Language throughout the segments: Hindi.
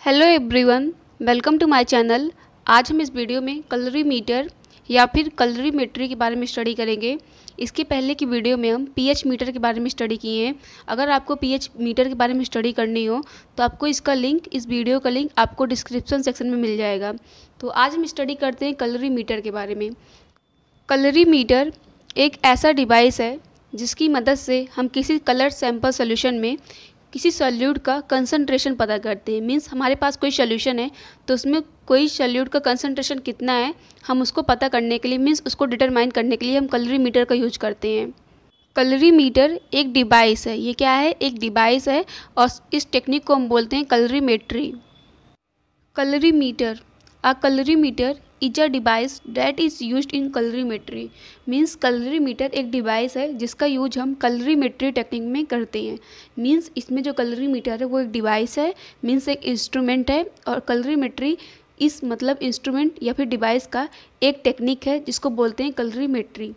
Hello everyone welcome to my channel आज हम इस वीडियो में कलरी मीटर या फिर कलरी मीटरी के बारे में स्टडी करेंगे इसके पहले की वीडियो में हम पीएच मीटर के बारे में स्टडी किए हैं अगर आपको पीएच मीटर के बारे में स्टडी करनी हो तो आपको इसका लिंक इस वीडियो का लिंक आपको डिस्क्रिप्शन सेक्शन में मिल जाएगा तो आज हम स्टडी करते हैं कलरी मीटर के बारे में कलरी मीटर एक ऐसा डिवाइस है जिसकी मदद से हम किसी कलर सैंपल सोल्यूशन में किसी सॉल्यूट का कंसनट्रेशन पता करते हैं मीन्स हमारे पास कोई सोल्यूशन है तो उसमें कोई सॉल्यूट का कंसनट्रेशन कितना है हम उसको पता करने के लिए मीन्स उसको डिटरमाइन करने के लिए हम कलरीमीटर का यूज करते हैं कलरीमीटर एक डिवाइस है ये क्या है एक डिवाइस है और इस टेक्निक को हम बोलते हैं colorimetry colorimeter colorimeter is a device that is use in colorimetry means colorimeter एक डिवाइस है जिसका यूज हम कलरीमेट्री टेक्निक में करते हैं मीन्स इसमें जो कलरीमीटर है वो एक डिवाइस है मीन्स एक इंस्ट्रूमेंट है और कलरीमेट्री इस मतलब इंस्ट्रूमेंट या फिर डिवाइस का एक टेक्निक है जिसको बोलते हैं colorimetry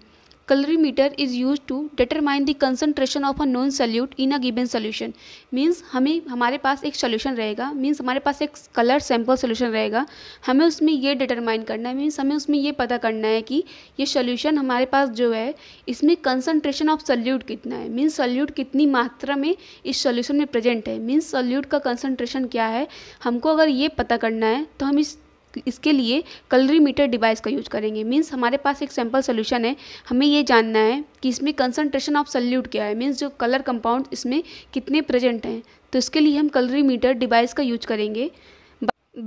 colorimeter is use to determine the concentration of a non solute in a given solution means हमें हमारे पास एक सोल्यूशन रहेगा मीन्स हमारे पास एक कलर सैम्पल सोल्यूशन रहेगा हमें उसमें यह डिटरमाइन करना है मीन्स हमें उसमें ये पता करना है कि ये सोल्यूशन हमारे पास जो है इसमें कंसनट्रेशन ऑफ सल्यूट कितना है मीन्स सल्यूट कितनी मात्रा में इस सोल्यूशन में प्रेजेंट है मीन्स सल्यूट का कंसनट्रेशन क्या है हमको अगर ये पता करना है तो हम इस इसके लिए कलरीमीटर डिवाइस का यूज करेंगे मीन्स हमारे पास एक सैम्पल सोल्यूशन है हमें ये जानना है कि इसमें कंसनट्रेशन ऑफ सल्यूट क्या है मीन्स जो कलर कंपाउंड इसमें कितने प्रेजेंट हैं तो इसके लिए हम कलरीमीटर डिवाइस का यूज करेंगे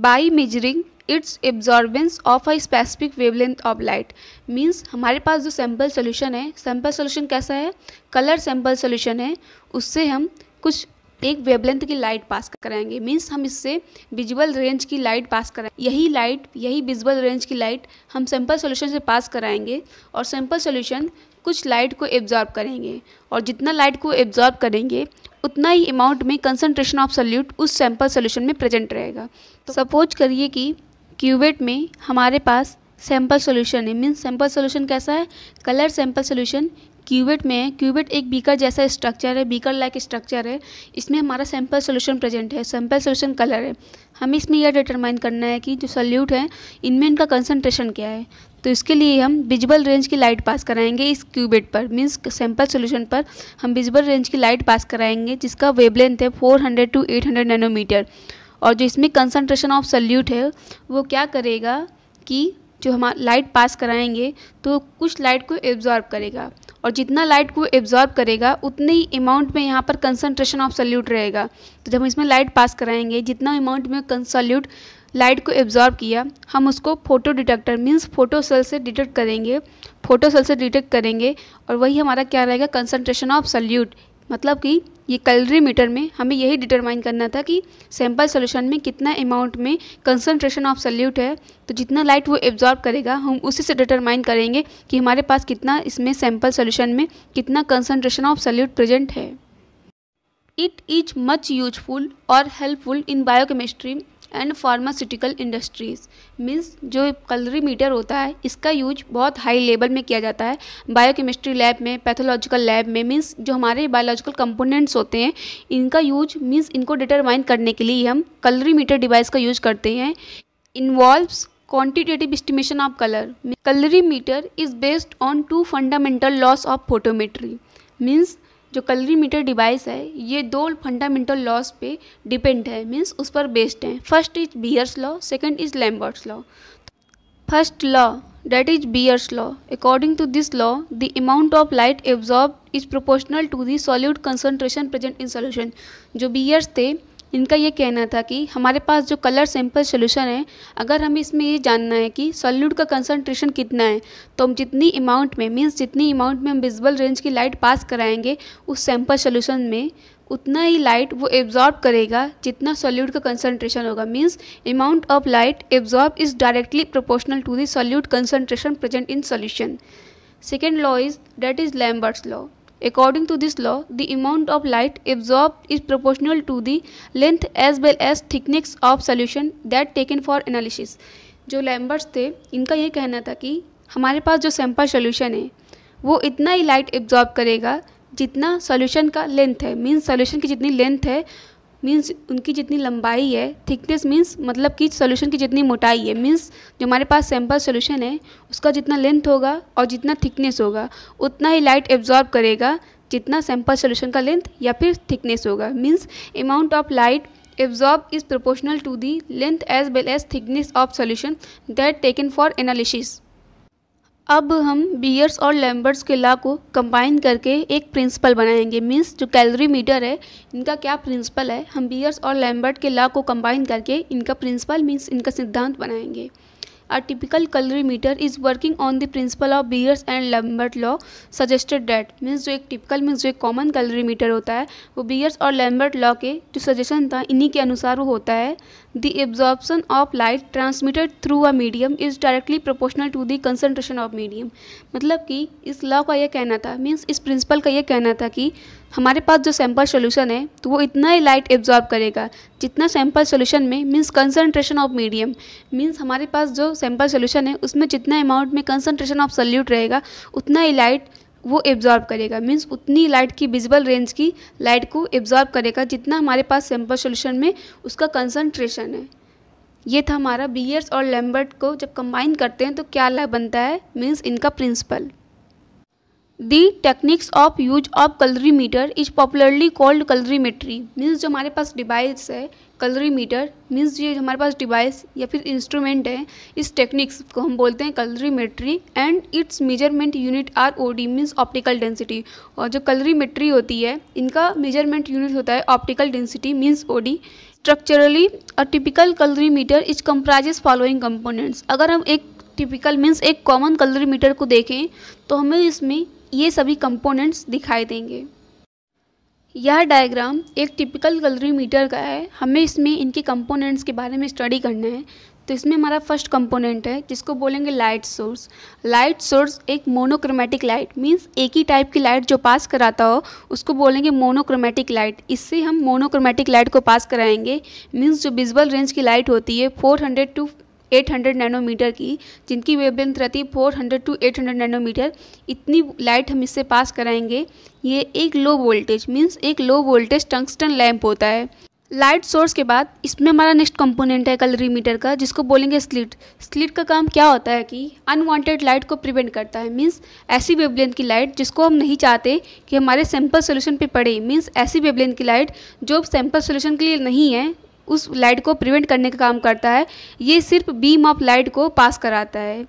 by measuring its absorbance of a specific wavelength of light means हमारे पास जो सैम्पल सोल्यूशन है सैम्पल सोल्यूशन कैसा है कलर सैम्पल सोल्यूशन है उससे हम कुछ एक वेबलेंथ की लाइट पास कराएंगे मीन्स हम इससे विजुअल रेंज की लाइट पास कराएंगे यही लाइट यही विजुअल रेंज की लाइट हम सैंपल सोल्यूशन से पास कराएंगे और सैंपल सोल्यूशन कुछ लाइट को एब्जॉर्ब करेंगे और जितना लाइट को एब्जॉर्ब करेंगे उतना ही अमाउंट में कंसनट्रेशन ऑफ सल्यूट उस सैंपल सोल्यूशन में प्रेजेंट रहेगा तो सपोज करिए कि क्यूबेट में हमारे पास सैंपल सोल्यूशन है मीन्स सैंपल सोल्यूशन कैसा है कलर सैंपल सोल्यूशन क्यूबेट में क्यूबेट एक बीकर जैसा स्ट्रक्चर है बीकर लाइक स्ट्रक्चर है इसमें हमारा सैंपल सोल्यूशन प्रेजेंट है सैम्पल सोल्यूशन कलर है हमें इसमें यह डिटरमाइन करना है कि जो सल्यूट है इनमें इनका कंसनट्रेशन क्या है तो इसके लिए हम विजिबल रेंज की लाइट पास कराएंगे इस क्यूबेट पर मीन्स सैम्पल सोल्यूशन पर हम विजिबल रेंज की लाइट पास कराएंगे जिसका वेबलेंथ है फोर टू एट नैनोमीटर और जो इसमें कंसनट्रेशन ऑफ सल्यूट है वो क्या करेगा कि जो हम लाइट पास कराएंगे तो कुछ लाइट को एब्जॉर्ब करेगा और जितना लाइट को एब्जॉर्ब करेगा उतने ही अमाउंट में यहाँ पर कंसनट्रेशन ऑफ सल्यूट रहेगा तो जब हम इसमें लाइट पास कराएंगे जितना अमाउंट में कंसल्यूट लाइट को एब्जॉर्ब किया हम उसको photo detector means photo cell से डिटेक्ट करेंगे फोटो सेल से डिटेक्ट करेंगे और वही हमारा क्या रहेगा कंसनट्रेशन ऑफ सल्यूट मतलब कि ये कैलोरी मीटर में हमें यही डिटरमाइन करना था कि सैंपल सोल्यूशन में कितना अमाउंट में कंसंट्रेशन ऑफ सल्यूट है तो जितना लाइट वो एब्जॉर्ब करेगा हम उसी से डिटरमाइन करेंगे कि हमारे पास कितना इसमें सैंपल सोल्यूशन में कितना कंसंट्रेशन ऑफ सल्यूट प्रेजेंट है इट इज मच यूजफुल और helpful in biochemistry and pharmaceutical industries means जो कलरी मीटर होता है इसका यूज बहुत हाई लेवल में किया जाता है बायोकेमिस्ट्री लैब में पैथोलॉजिकल लैब में मीन्स जो हमारे बायोलॉजिकल कंपोनेंट्स होते हैं इनका यूज मीन्स इनको डिटरमाइन करने के लिए हम कलरी मीटर डिवाइस का यूज करते हैं involves estimation of colour colorimeter is based on two fundamental laws of photometry means जो कलरीमीटर डिवाइस है ये दो फंडामेंटल लॉस पे डिपेंड है मीन्स उस पर बेस्ड हैं first is Beer's law second is Lambert's law first law that is Beer's law according to this law the amount of light absorb is proportional to the सॉल्यूड concentration present in solution जो बियर्स थे इनका ये कहना था कि हमारे पास जो कलर सैंपल सोल्यूशन है अगर हमें इसमें ये जानना है कि सॉल्यूट का कंसनट्रेशन कितना है तो हम जितनी अमाउंट में मीन्स जितनी अमाउंट में हम विजिबल रेंज की लाइट पास कराएंगे उस सैंपल सोल्यूशन में उतना ही लाइट वो एब्जॉर्ब करेगा जितना सॉल्यूट का कंसंट्रेशन होगा means amount of light absorb is directly proportional to the concentration concentration present in solution second law is that is Lambert's law According to this law, the amount of light absorbed is proportional to the length as well as thickness of solution that taken for analysis. जो लैम्बर्ट्स थे इनका ये कहना था कि हमारे पास जो सैम्पल सोल्यूशन है वो इतना ही लाइट एब्जॉर्ब करेगा जितना सोल्यूशन का लेंथ है मीन सोल्यूशन की जितनी लेंथ है मीन्स उनकी जितनी लंबाई है थिकनेस मीन्स मतलब कि सोल्यूशन की जितनी मोटाई है मीन्स जो हमारे पास सैम्पल सोल्यूशन है उसका जितना लेंथ होगा और जितना थिकनेस होगा उतना ही लाइट एब्जॉर्ब करेगा जितना सैम्पल सोल्यूशन का लेंथ या फिर थिकनेस होगा means amount of light absorb is proportional to the length as well as thickness of solution that taken for analysis अब हम बियर्स और लैम्बर्ट्स के लॉ को कंबाइन करके एक प्रिंसिपल बनाएंगे मींस जो कैलोरी मीटर है इनका क्या प्रिंसिपल है हम बियर्स और लैम्बर्ट के लॉ को कंबाइन करके इनका प्रिंसिपल मींस इनका सिद्धांत बनाएंगे A typical calorimeter is working on the principle of Beers and Lambert law suggested that means जो एक typical means जो एक common calorimeter होता है वो Beers और Lambert law के जो suggestion था इन्हीं के अनुसार वो होता है The absorption of light transmitted through a medium is directly proportional to the concentration of medium मतलब कि इस law का यह कहना था means इस principle का यह कहना था कि हमारे पास जो सैंपल सोल्यूशन है तो वो इतना ही लाइट एब्जॉर्ब करेगा जितना सैंपल सोल्यूशन में means concentration of medium means हमारे पास जो सैंपल सोल्यूशन है उसमें जितना अमाउंट में कंसनट्रेशन ऑफ सल्यूट रहेगा उतना ही लाइट वो एब्जॉर्ब करेगा मीन्स उतनी लाइट की विजिबल रेंज की लाइट को एब्जॉर्ब करेगा जितना हमारे पास सैम्पल सोल्यूशन में उसका कंसनट्रेशन है ये था हमारा बियर्स और लैम्बर्ट को जब कंबाइन करते हैं तो क्या लाभ बनता है मीन्स इनका principle the techniques of use of colorimeter is popularly called colorimetry means जो हमारे पास डिवाइस है कलरी मीटर मीन्स ये हमारे पास डिवाइस या फिर इंस्ट्रूमेंट है इस टेक्निक्स को हम बोलते हैं colorimetry and its measurement unit are O D means optical density और जो कलरी मेट्री होती है इनका मेजरमेंट यूनिट होता है optical density means O D structurally और typical colorimeter is comprises following components अगर हम एक टिपिकल मीन्स एक कॉमन कलरी मीटर को देखें तो हमें इसमें ये सभी कंपोनेंट्स दिखाई देंगे यह डायग्राम एक टिपिकल गलरी मीटर का है हमें इसमें इनके कंपोनेंट्स के बारे में स्टडी करना है तो इसमें हमारा फर्स्ट कंपोनेंट है जिसको बोलेंगे लाइट सोर्स लाइट सोर्स एक मोनोक्रोमेटिक लाइट मींस एक ही टाइप की लाइट जो पास कराता हो उसको बोलेंगे मोनोक्रोमेटिक लाइट इससे हम मोनोक्रोमेटिक लाइट को पास कराएंगे मींस जो विजुअल रेंज की लाइट होती है 400 टू 800 नैनोमीटर की जिनकी वेबलेंथ रहती है 400 टू 800 नैनोमीटर इतनी लाइट हम इससे पास कराएंगे ये एक लो वोल्टेज मीन्स एक लो वोल्टेज टंगस्टन लैंप होता है लाइट सोर्स के बाद इसमें हमारा नेक्स्ट कंपोनेंट है कलरी मीटर का जिसको बोलेंगे स्लिट स्लिट का काम क्या होता है कि अनवांटेड लाइट को प्रिवेंट करता है मींस ऐसी वेबलेंथ की लाइट जिसको हम नहीं चाहते कि हमारे सैंपल सोल्यूशन पे पड़े मींस ऐसी वेबलेंथ की लाइट जो सैंपल सोल्यूशन के लिए नहीं है उस लाइट को प्रिवेंट करने का काम करता है ये सिर्फ बीम ऑफ लाइट को पास कराता है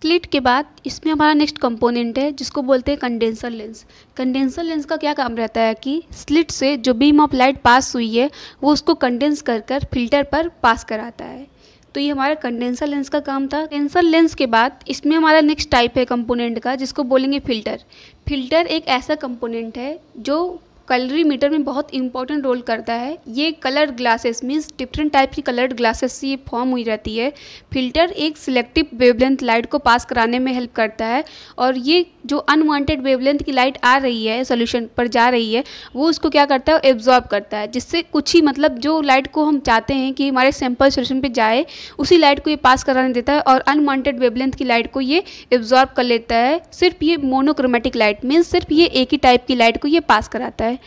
स्लिट के बाद इसमें हमारा नेक्स्ट कंपोनेंट है जिसको बोलते हैं कंडेंसर लेंस कंडेंसर लेंस का क्या काम रहता है कि स्लिट से जो बीम ऑफ लाइट पास हुई है वो उसको कंडेंस कर कर फिल्टर पर पास कराता है तो ये हमारा कंडेंसर लेंस का काम था कंडेंसर लेंस के बाद इसमें हमारा नेक्स्ट टाइप है कंपोनेंट का जिसको बोलेंगे फ़िल्टर फ़िल्टर एक ऐसा कंपोनेंट है जो कलरी मीटर में बहुत इंपॉर्टेंट रोल करता है ये colour glasses means different type की कलर्ड ग्लासेस से ये फॉर्म हुई रहती है फिल्टर एक सिलेक्टिव वेवलेंथ लाइट को पास कराने में हेल्प करता है और ये जो अनवांटेड वेवलेंथ की लाइट आ रही है सोल्यूशन पर जा रही है वो उसको क्या करता है एब्जॉर्ब करता है जिससे कुछ ही मतलब जो लाइट को हम चाहते हैं कि हमारे सैंपल सोल्यूशन पर जाए उसी लाइट को ये पास कराने देता है और अनवांटेड वेवलेंथ की लाइट को ये एब्जॉर्ब कर लेता है सिर्फ ये मोनोक्रोमेटिक लाइट मीन्स सिर्फ ये एक ही टाइप की लाइट को ये पास कराता है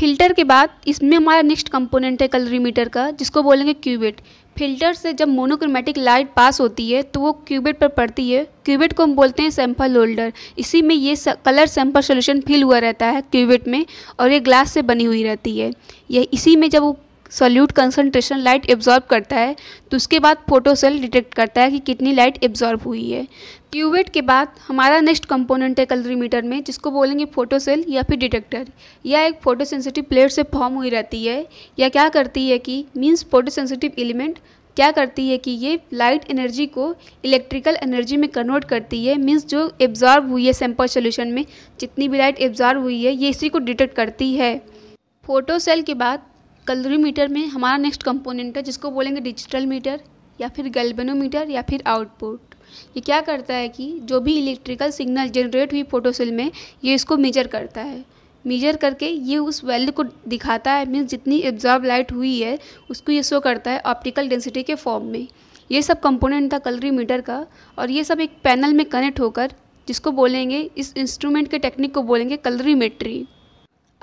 फिल्टर के बाद इसमें हमारा नेक्स्ट कंपोनेंट है कलरीमीटर का जिसको बोलेंगे क्यूबिट फिल्टर से जब मोनोक्रोमेटिक लाइट पास होती है तो वो क्यूबेट पर पड़ती है क्यूबेट को हम बोलते हैं सैंपल होल्डर इसी में ये कलर सैंपल सोल्यूशन फिल हुआ रहता है क्यूबेट में और ये ग्लास से बनी हुई रहती है यह इसी में जब वो सॉल्यूट कंसनट्रेशन लाइट एब्जॉर्ब करता है तो उसके बाद फोटोसेल डिटेक्ट करता है कि कितनी लाइट एब्जॉर्ब हुई है ट्यूबेट के बाद हमारा नेक्स्ट कंपोनेंट है कलरीमीटर में जिसको बोलेंगे फोटोसेल या फिर डिटेक्टर यह एक फोटोसेंसिटिव प्लेट से फॉर्म हुई रहती है या क्या करती है कि मीन्स फोटोसेंसिटिव एलिमेंट क्या करती है कि ये लाइट एनर्जी को इलेक्ट्रिकल एनर्जी में कन्वर्ट करती है मीन्स जो एब्जॉर्ब हुई है सैम्पल सोल्यूशन में जितनी भी लाइट एब्जॉर्ब हुई है ये इसी को डिटेक्ट करती है फोटोसेल के बाद कलरी मीटर में हमारा नेक्स्ट कंपोनेंट है जिसको बोलेंगे डिजिटल मीटर या फिर गल्बेनोमीटर या फिर आउटपुट ये क्या करता है कि जो भी इलेक्ट्रिकल सिग्नल जनरेट हुई फोटोसेल में ये इसको मेजर करता है मेजर करके ये उस वैल्यू को दिखाता है मीन्स जितनी एब्जॉर्ब लाइट हुई है उसको ये शो करता है ऑप्टिकल डेंसिटी के फॉर्म में ये सब कंपोनेंट था कलरी मीटर का और ये सब एक पैनल में कनेक्ट होकर जिसको बोलेंगे इस इंस्ट्रूमेंट के टेक्निक को बोलेंगे कलरी मेट्री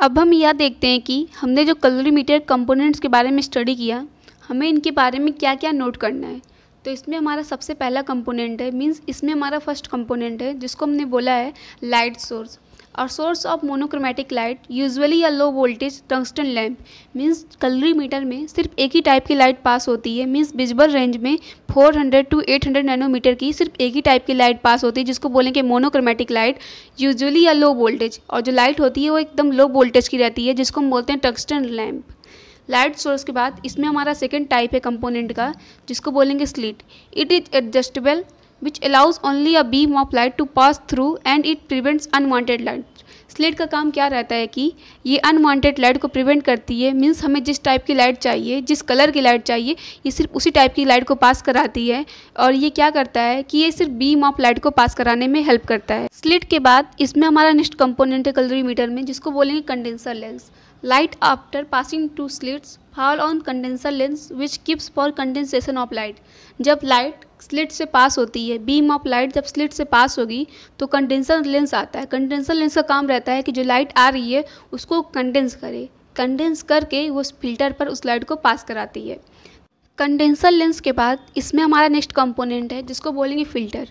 अब हम यह देखते हैं कि हमने जो कलोरीमीटर कंपोनेंट्स के बारे में स्टडी किया हमें इनके बारे में क्या क्या नोट करना है तो इसमें हमारा सबसे पहला कंपोनेंट है मींस इसमें हमारा फर्स्ट कंपोनेंट है जिसको हमने बोला है light source Our source of monochromatic light usually a low voltage tungsten lamp. Means meter में सिर्फ एक ही टाइप की लाइट पास होती है मीन्स बिजबल रेंज में 400 टू 800 नैनोमीटर की सिर्फ एक ही टाइप की लाइट पास होती है जिसको बोलेंगे मोनोक्रोमेटिक लाइट यूजुअली या लो वोल्टेज और जो लाइट होती है वो एकदम लो वोल्टेज की रहती है जिसको हम बोलते हैं टंगस्टन लैम्प लाइट सोर्स के बाद इसमें हमारा सेकेंड टाइप है कंपोनेंट का जिसको बोलेंगे slit it is adjustable which allows only a beam of light to pass through and it prevents unwanted light slit का काम क्या रहता है कि ये अनवांटेड लाइट को प्रिवेंट करती है मीन्स हमें जिस टाइप की लाइट चाहिए जिस कलर की लाइट चाहिए ये सिर्फ उसी टाइप की लाइट को पास कराती है और ये क्या करता है कि ये सिर्फ बीम ऑफ लाइट को पास कराने में हेल्प करता है स्लेट के बाद इसमें हमारा नेक्स्ट कंपोनेंट है मीटर में जिसको बोलेंगे condenser lens light after passing to slits fall on condenser lens which keeps for condensation of light जब लाइट स्लिट से पास होती है बीम ऑफ लाइट जब स्लिट से पास होगी तो कंडेंसर लेंस आता है कंडेंसर लेंस का काम रहता है कि जो लाइट आ रही है उसको कंडेंस करे कंडेंस करके वो फिल्टर पर उस लाइट को पास कराती है कंडेंसर लेंस के बाद इसमें हमारा नेक्स्ट कंपोनेंट है जिसको बोलेंगे filter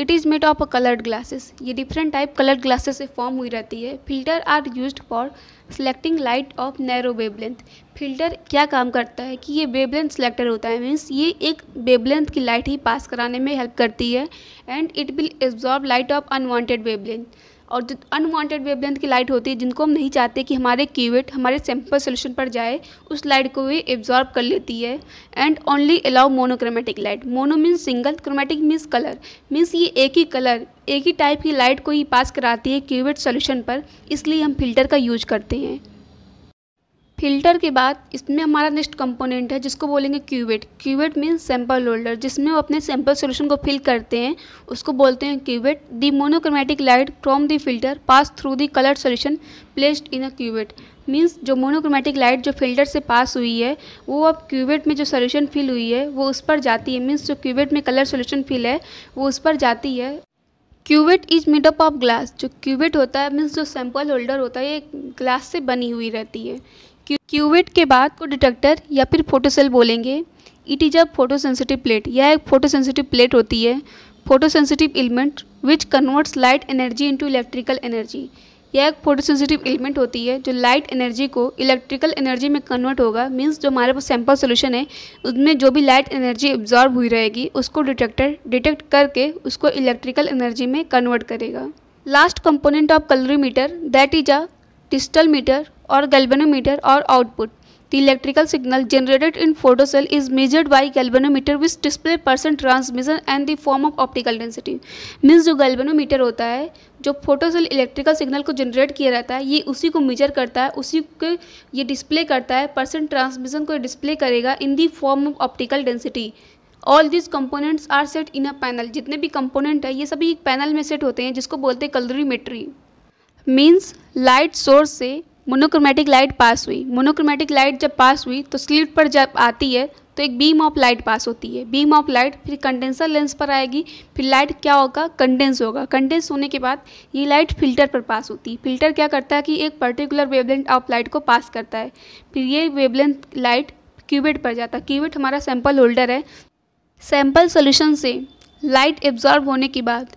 it is made of a coloured glasses ये डिफरेंट टाइप कलर्ड ग्लासेस से फॉर्म हुई रहती है filter are use for selecting light of narrow wavelength filter क्या काम करता है कि ये वेबलेंथ सेलेक्टर होता है मीन्स ये एक वेबलेंथ की लाइट ही पास कराने में हेल्प करती है and it will absorb light of unwanted wavelength और जो अनवांटेड वेबलेंथ की लाइट होती है जिनको हम नहीं चाहते कि हमारे क्यूवेट हमारे सैम्पल सोल्यूशन पर जाए उस लाइट को वे एब्जॉर्ब कर लेती है and only allow monochromatic light mono means single chromatic means colour means ये एक ही कलर एक ही टाइप की लाइट को ही पास कराती है क्यूवेट सोल्यूशन पर इसलिए हम फिल्टर का यूज करते हैं फिल्टर के बाद इसमें हमारा नेक्स्ट कंपोनेंट है जिसको बोलेंगे cuvette cuvette means sample holder जिसमें वो अपने सैंपल सॉल्यूशन को फिल करते हैं उसको बोलते हैं cuvette the monochromatic light from the filter pass through the colour solution placed in a cuvette means जो मोनोक्रोमेटिक लाइट जो फिल्टर से पास हुई है वो अब क्यूबेट में जो सोल्यूशन फिल हुई है वो उस पर जाती है मीन्स जो क्यूबेट में कलर सोल्यूशन फिल है वो उस पर जाती है cuvette is made up of glass जो क्यूबेट होता है मीन्स जो सैम्पल होल्डर होता है ये ग्लास से बनी हुई रहती है क्यूवेट के बाद को डिटेक्टर या फिर फोटोसेल बोलेंगे it is a photosensitive plate यह एक फोटोसेंसिटिव प्लेट होती है photosensitive element which converts light energy into electrical energy यह एक फोटोसेंसिटिव एलिमेंट होती है जो लाइट एनर्जी को इलेक्ट्रिकल एनर्जी में कन्वर्ट होगा मीन्स जो हमारे पास सैंपल सोल्यूशन है उसमें जो भी लाइट एनर्जी एब्जॉर्ब हुई रहेगी उसको डिटेक्टर डिटेक्ट करके उसको इलेक्ट्रिकल एनर्जी में कन्वर्ट करेगा last component of colorimeter that is a digital meter और galvanometer और output the electrical signal generated in photocell is measured by galvanometer which display percent transmission and the form of optical density means जो galvanometer होता है जो फोटोसेल इलेक्ट्रिकल सिग्नल को जनरेट किया रहता है ये उसी को मेजर करता है उसी के ये डिस्प्ले करता है पर्सन ट्रांसमिशन को डिस्प्ले करेगा in the form of optical density all this components are set in a panel जितने भी कंपोनेंट है ये सभी एक पैनल में सेट होते हैं जिसको बोलते हैं कलरीमेट्री मीन्स लाइट सोर्स से मोनोक्रोमेटिक लाइट पास हुई मोनोक्रोमेटिक लाइट जब पास हुई तो स्लिट पर जब आती है तो एक बीम ऑफ लाइट पास होती है बीम ऑफ लाइट फिर कंडेंसर लेंस पर आएगी फिर लाइट क्या होगा कंडेंस होगा कंडेंस होने के बाद ये लाइट फिल्टर पर पास होती है फिल्टर क्या करता है कि एक पर्टिकुलर वेवलेंथ ऑफ लाइट को पास करता है फिर ये वेवलेंथ लाइट क्यूबेट पर जाता है क्यूबेट हमारा सैम्पल होल्डर है सैंपल सोल्यूशन से लाइट एब्जॉर्ब होने के बाद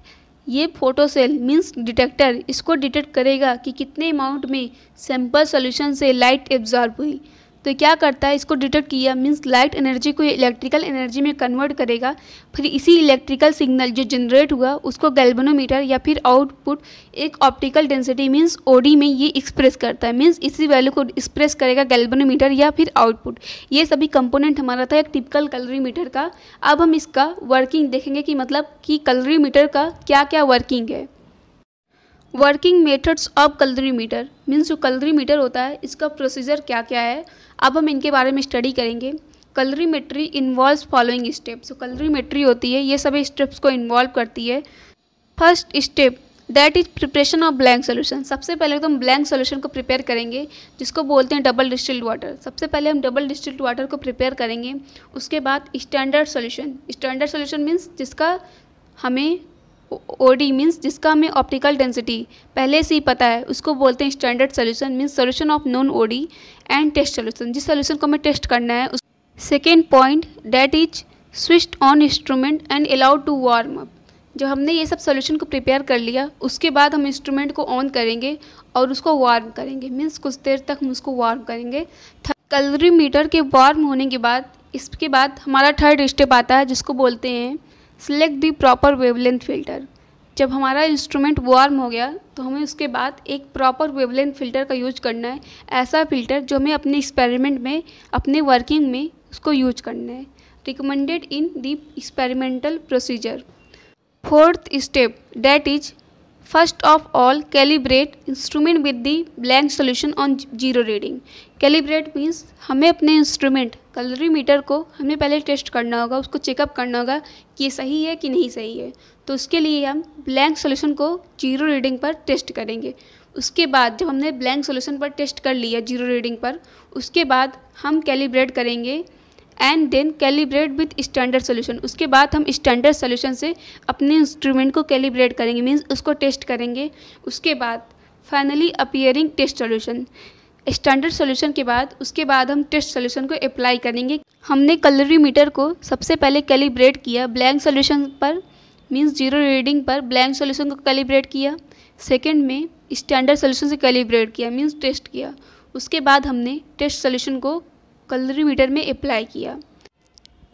ये फोटो सेल मीन्स डिटेक्टर इसको डिटेक्ट करेगा कि कितने अमाउंट में सैंपल सॉल्यूशन से लाइट एब्जॉर्ब हुई तो क्या करता है इसको डिटेक्ट किया मीन्स लाइट एनर्जी को इलेक्ट्रिकल एनर्जी में कन्वर्ट करेगा फिर इसी इलेक्ट्रिकल सिग्नल जो जनरेट हुआ उसको गैल्बनोमीटर या फिर आउटपुट एक ऑप्टिकल डेंसिटी मीन्स ओडी में ये एक्सप्रेस करता है मीन्स इसी वैल्यू को एक्सप्रेस करेगा गैल्बनोमीटर या फिर आउटपुट ये सभी कंपोनेंट हमारा था एक टिपिकल कलरी का अब हम इसका वर्किंग देखेंगे कि मतलब कि कलरी का क्या क्या वर्किंग है working methods of colorimeter means जो कलरी मीटर होता है इसका प्रोसीजर क्या क्या है अब हम इनके बारे में स्टडी करेंगे कलरीमेट्री इन्वॉल्व फॉलोइंग स्टेप्स कलरी कलरीमेट्री होती है ये सभी स्टेप्स को इन्वॉल्व करती है first step that is preparation of blank solution सबसे पहले तो हम ब्लैंक सोल्यूशन को प्रिपेयर करेंगे जिसको बोलते हैं डबल डिस्टिल्ड वाटर सबसे पहले हम डबल डिस्टिल्ड वाटर को प्रिपेयर करेंगे उसके बाद standard solution standard solution means जिसका हमें ओ डी मीन्स जिसका हमें ऑप्टिकल डेंसिटी पहले से ही पता है उसको बोलते हैं standard solution means solution of known O D and test solution जिस सोल्यूशन को हमें टेस्ट करना है उस second point that is switched on instrument and allowed to warm up जब हमने ये सब सोल्यूशन को प्रिपेयर कर लिया उसके बाद हम इंस्ट्रूमेंट को ऑन करेंगे और उसको वार्म करेंगे मीन्स कुछ देर तक हम उसको वार्म करेंगे कलरीमीटर के वार्म होने के बाद इसके बाद हमारा थर्ड स्टेप आता है जिसको बोलते हैं select the proper wavelength filter जब हमारा इंस्ट्रूमेंट वार्म हो गया तो हमें उसके बाद एक प्रॉपर वेवलेंथ फ़िल्टर का यूज करना है ऐसा फ़िल्टर जो हमें अपने एक्सपेरिमेंट में अपने वर्किंग में उसको यूज करना है recommended in the experimental procedure fourth step that is first of all calibrate instrument with the blank solution on zero reading calibrate means हमें अपने इंस्ट्रूमेंट कलरी मीटर को हमें पहले टेस्ट करना होगा उसको चेकअप करना होगा कि ये सही है कि नहीं सही है तो उसके लिए हम ब्लैंक सोल्यूशन को जीरो रीडिंग पर टेस्ट करेंगे उसके बाद जब हमने ब्लैंक सोल्यूशन पर टेस्ट कर लिया जीरो रीडिंग पर उसके बाद हम कैलिब्रेट करेंगे and then calibrate with standard solution उसके बाद हम स्टैंडर्ड सोल्यूशन से अपने इंस्ट्रूमेंट को कैलिब्रेट करेंगे मीन्स उसको टेस्ट करेंगे उसके बाद finally appearing test solution standard solution के बाद उसके बाद हम टेस्ट सोल्यूशन को अप्लाई करेंगे हमने कलरीमीटर को सबसे पहले कैलिब्रेट किया ब्लैंक सोल्यूशन पर मीन्स जीरो रीडिंग पर ब्लैंक सोल्यूशन को कैलिब्रेट किया सेकेंड में स्टैंडर्ड सोल्यूशन से कैलिब्रेट किया मीन्स टेस्ट किया उसके बाद हमने टेस्ट सोल्यूशन को कलरीमीटर में अप्लाई किया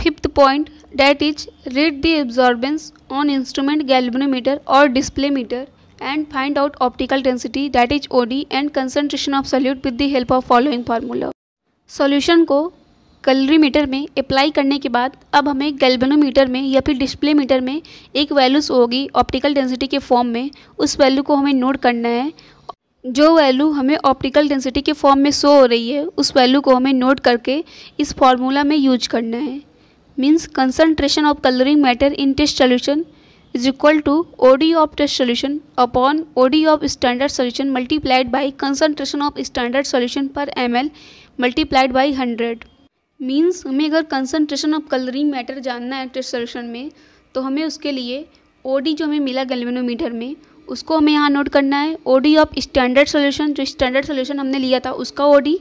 fifth point that is read the absorbance on instrument galvanometer और display meter and find out optical density that is OD and concentration of solute with the help of following formula solution को कलरीमीटर में अप्लाई करने के बाद अब हमें गैल्बनोमीटर में या फिर डिस्प्ले मीटर में एक वैल्यूज होगी ऑप्टिकल डेंसिटी के फॉर्म में उस वैल्यू को हमें नोट करना है जो वैल्यू हमें ऑप्टिकल डेंसिटी के फॉर्म में शो हो रही है उस वैल्यू को हमें नोट करके इस फार्मूला में यूज करना है means concentration of colouring matter in test solution is equal to O D of test solution upon O D of standard solution multiplied by concentration of standard solution per M L multiplied by hundred means हमें अगर कंसनट्रेशन ऑफ कलरिंग मैटर जानना है टेस्ट सोल्यूशन में तो हमें उसके लिए ओ डी जो हमें मिला गलवेनोमीटर में उसको हमें यहाँ नोट करना है O D of standard solution जो स्टैंडर्ड सोल्यूशन हमने लिया था उसका O D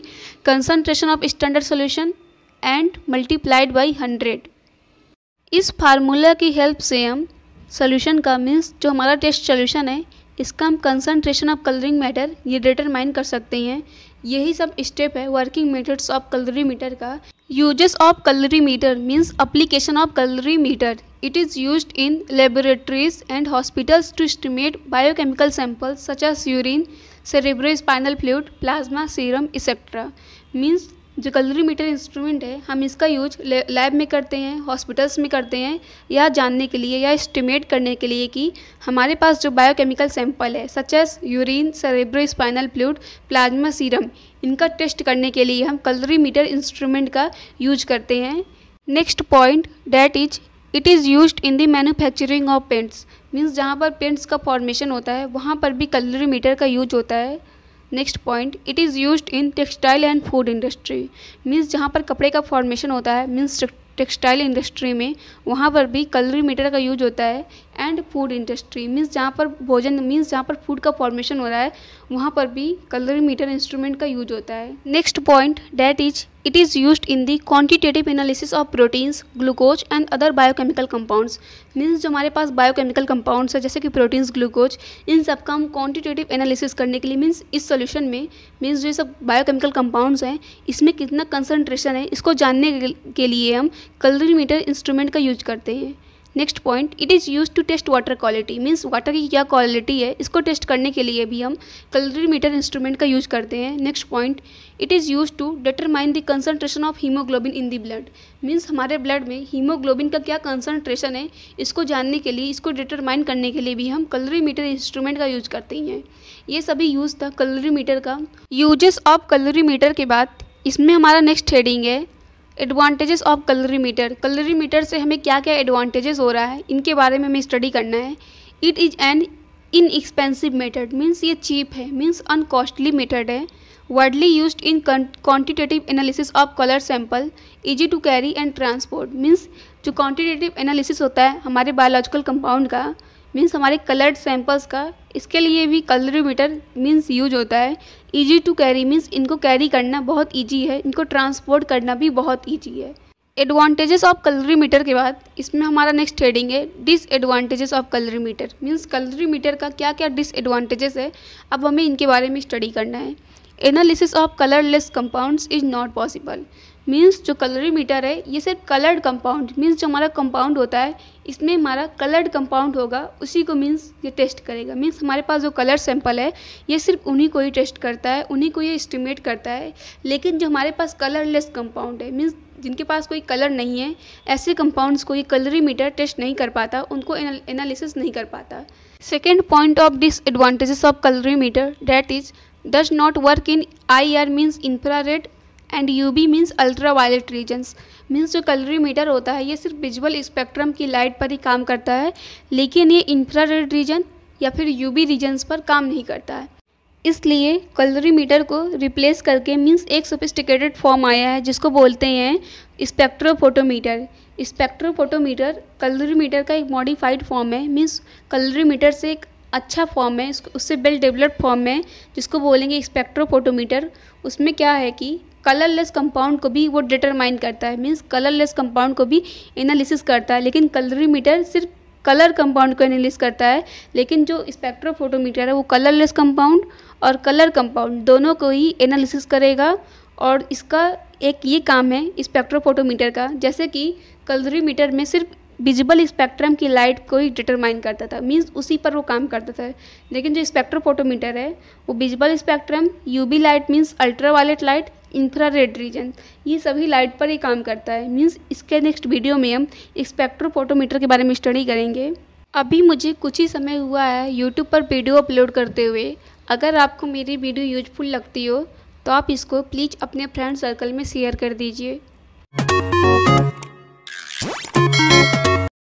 concentration of standard solution and multiplied by hundred इस फार्मूला की हेल्प से हम सोल्यूशन का मीन्स जो हमारा टेस्ट सोल्यूशन है इसका हम कंसनट्रेशन ऑफ कलरिंग मैटर ये डिटरमाइन कर सकते हैं यही सब स्टेप है working methods of colouring meter का Uses of calorimeter means application of calorimeter. It is used in laboratories and hospitals to estimate biochemical samples such as urine, cerebrospinal fluid, plasma, serum, etc. Means जो कलरी मीटर इंस्ट्रूमेंट है हम इसका यूज लैब में करते हैं हॉस्पिटल्स में करते हैं या जानने के लिए या इस्टीमेट करने के लिए कि हमारे पास जो बायोकेमिकल सैंपल है such as urine cerebro spinal fluid plasma serum इनका टेस्ट करने के लिए हम कलरी मीटर इंस्ट्रूमेंट का यूज करते हैं next point that is it is use in the manufacturing of paints means जहाँ पर पेंट्स का फॉर्मेशन होता है वहाँ पर भी कलरी मीटर का यूज होता है next point it is use in textile and food industry means जहाँ पर कपड़े का फॉर्मेशन होता है मीन्स टेक्सटाइल इंडस्ट्री में वहाँ पर भी कलरी मीटर का यूज होता है एंड फूड इंडस्ट्री मीन्स जहाँ पर भोजन मीन्स जहाँ पर फूड का फॉर्मेशन हो रहा है वहाँ पर भी कलरीमीटर इंस्ट्रूमेंट का यूज होता है next point that is it is use in the quantitative analysis of proteins glucose and other biochemical compounds means जो हमारे पास बायोकेमिकल कंपाउंड्स है जैसे कि प्रोटीन्स ग्लूकोज इन सब का हम क्वान्टिटेटिव एनालिसिस करने के लिए मीन्स इस सोल्यूशन में मीन्स जो ये सब बायोकेमिकल कंपाउंड्स हैं इसमें कितना कंसनट्रेशन है इसको जानने के लिए हम कलरीमीटर इंस्ट्रूमेंट का यूज करते हैं next point it is use to test water quality means water की क्या क्वालिटी है इसको टेस्ट करने के लिए भी हम मीटर इंस्ट्रूमेंट का यूज करते हैं next point it is use to determine the concentration of haemoglobin in the blood means हमारे ब्लड में हीमोग्लोबिन का क्या कंसनट्रेशन है इसको जानने के लिए इसको डिटरमाइन करने के लिए भी हम मीटर इंस्ट्रूमेंट का यूज करते हैं ये सभी यूज़ था मीटर का यूजेस ऑफ मीटर के बाद इसमें हमारा नेक्स्ट हेडिंग है advantages of colorimeter colorimeter से हमें क्या क्या एडवांटेजेस हो रहा है इनके बारे में हमें स्टडी करना है it is an inexpensive method means ये चीप है मीन्स अनकॉस्टली मेथड है widely use in quantitative analysis of colour sample easy to carry and transport means जो क्वान्टिटेटिव एनालिसिस होता है हमारे बायोलॉजिकल कंपाउंड का मीन्स हमारे कलर्ड सैम्पल्स का इसके लिए भी कलरीमीटर मीन्स यूज होता है ईजी टू कैरी मीन्स इनको कैरी करना बहुत ईजी है इनको ट्रांसपोर्ट करना भी बहुत ईजी है एडवांटेजेस ऑफ कलरीमीटर के बाद इसमें हमारा नेक्स्ट हेडिंग है disadvantages of colorimeter means colorimeter का क्या क्या डिसएडवांटेजेस है अब हमें इनके बारे में स्टडी करना है analysis of colourless compounds is not possible means जो कलरीमीटर है ये सिर्फ कलर्ड कंपाउंड मीन्स जो हमारा कंपाउंड होता है इसमें हमारा कलर्ड कंपाउंड होगा उसी को मीन्स ये टेस्ट करेगा मीन्स हमारे पास जो कलर सैंपल है ये सिर्फ उन्हीं को ही टेस्ट करता है उन्हीं को ये इस्टीमेट करता है लेकिन जो हमारे पास कलरलेस कंपाउंड है मीन्स जिनके पास कोई कलर नहीं है ऐसे कंपाउंड्स को ये कलरीमीटर टेस्ट नहीं कर पाता उनको एनालिसिस नहीं कर पाता second point of disadvantages of colorimeter that is does not work in I R means infrared and B means ultraviolet regions means जो कलरीमीटर होता है ये सिर्फ विजुअल स्पेक्ट्रम की लाइट पर ही काम करता है लेकिन ये इंफ्रारेड रीजन या फिर यू बी रीजन्स पर काम नहीं करता है इसलिए कलरीमीटर को रिप्लेस करके मीन्स एक सोफिस्टिकेटेड फॉर्म आया है जिसको बोलते हैं स्पेक्ट्रोफोटोमीटर स्पेक्ट्रोफोटोमीटर कलरीमीटर का एक मॉडिफाइड फॉर्म है मीन्स कलरीमीटर से एक अच्छा फॉर्म है उससे वेल डेवलप्ड फॉर्म है जिसको बोलेंगे स्पेक्ट्रोफोटोमीटर उसमें क्या है कि कलरलेस कंपाउंड को भी वो डिटरमाइन करता है मीन्स कलरलेस कंपाउंड को भी एनालिसिस करता है लेकिन कलरीमीटर सिर्फ कलर कंपाउंड को एनालिस करता है लेकिन जो स्पेक्ट्रोफोटोमीटर है वो कलरलेस कंपाउंड और कलर कंपाउंड दोनों को ही एनालिसिस करेगा और इसका एक ये काम है स्पेक्ट्रोफोटोमीटर का जैसे कि कलरीमीटर में सिर्फ विजिबल स्पेक्ट्रम की लाइट को ही डिटरमाइन करता था मीन्स उसी पर वो काम करता था लेकिन जो स्पेक्ट्रोफोटोमीटर है वो visible spectrum UV light means ultraviolet light red region ये सभी लाइट पर ही काम करता है मीन्स इसके नेक्स्ट वीडियो में हम स्पेक्ट्रोफोटोमीटर के बारे में स्टडी करेंगे अभी मुझे कुछ ही समय हुआ है यूट्यूब पर वीडियो अपलोड करते हुए अगर आपको मेरी वीडियो यूजफुल लगती हो तो आप इसको प्लीज़ अपने फ्रेंड सर्कल में शेयर कर दीजिए